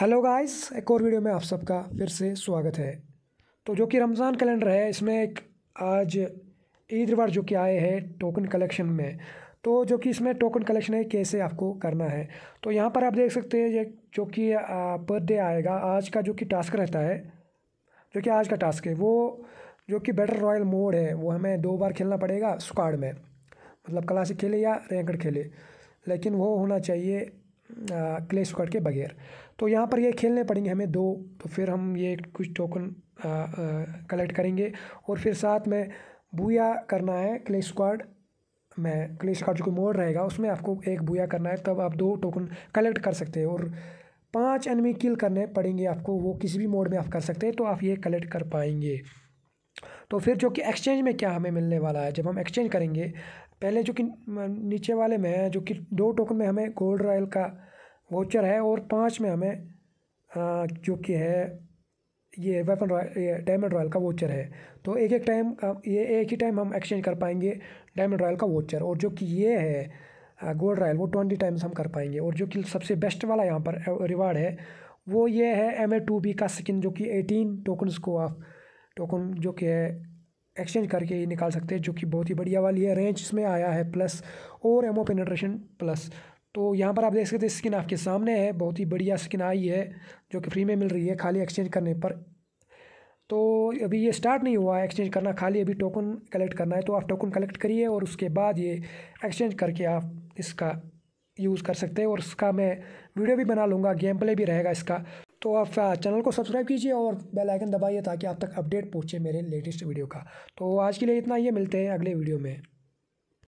hello guys एक और video में आप सबका फिर से स्वागत है तो जो कि रमज़ान कैलेंडर है इसमें एक आज ईद बार जो कि आए हैं टोकन कलेक्शन में तो जो कि इसमें टोकन कलेक्शन है कैसे आपको करना है तो यहाँ पर आप देख सकते हैं ये जो कि पर डे आएगा आज का जो कि टास्क रहता है जो कि आज का टास्क है वो जो कि बेटर रॉयल मोड है वो हमें दो बार खेलना पड़ेगा स्क्वाड में मतलब क्लासिक खेले या रैंकड खेले लेकिन वो होना चाहिए क्ले स्क्वाड के बगैर तो यहाँ पर ये खेलने पड़ेंगे हमें दो तो फिर हम ये कुछ टोकन कलेक्ट करेंगे और फिर साथ में बूया करना है क्ले स्क्वाड में क्ले स्क्वाड जो मोड रहेगा उसमें आपको एक बूया करना है तब आप दो टोकन कलेक्ट कर सकते हैं और पांच एनमी किल करने पड़ेंगे आपको वो किसी भी मोड में आप कर सकते हैं तो आप ये कलेक्ट कर पाएंगे तो फिर जो कि एक्सचेंज में क्या हमें मिलने वाला है जब हम एक्सचेंज करेंगे पहले जो कि नीचे वाले में है जो कि दो टोकन में हमें गोल्ड रॉयल का वाचर है और पाँच में हमें जो कि है ये वेपन रॉयल डायमंड रॉयल का वोचर है तो एक एक टाइम ये एक ही टाइम हम एक्सचेंज कर पाएंगे डायमंड रॉयल का वोचर और जो कि ये है गोल्ड रॉयल वो ट्वेंटी टाइम्स हम कर पाएंगे और जो कि सबसे बेस्ट वाला यहाँ पर रिवार्ड है वो ये है एम ए टू बी का स्किन जो कि एटीन टोकन्स को आप टोकन जो कि है एक्सचेंज करके ही निकाल सकते हैं जो कि बहुत ही बढ़िया वाली है रेंज इसमें आया है प्लस और एमओ पेनट्रेशन प्लस तो यहाँ पर आप देख सकते हैं स्किन आपके सामने है बहुत ही बढ़िया स्किन आई है जो कि फ्री में मिल रही है खाली एक्सचेंज करने पर तो अभी ये स्टार्ट नहीं हुआ है एक्सचेंज करना खाली अभी टोकन कलेक्ट करना है तो आप टोकन कलेक्ट करिए और उसके बाद ये एक्सचेंज करके आप इसका यूज़ कर सकते हैं और इसका मैं वीडियो भी बना लूँगा गेम प्ले भी रहेगा इसका तो आप चैनल को सब्सक्राइब कीजिए और बेल आइकन दबाइए ताकि आप तक अपडेट पहुंचे मेरे लेटेस्ट वीडियो का तो आज के लिए इतना ही मिलते हैं अगले वीडियो में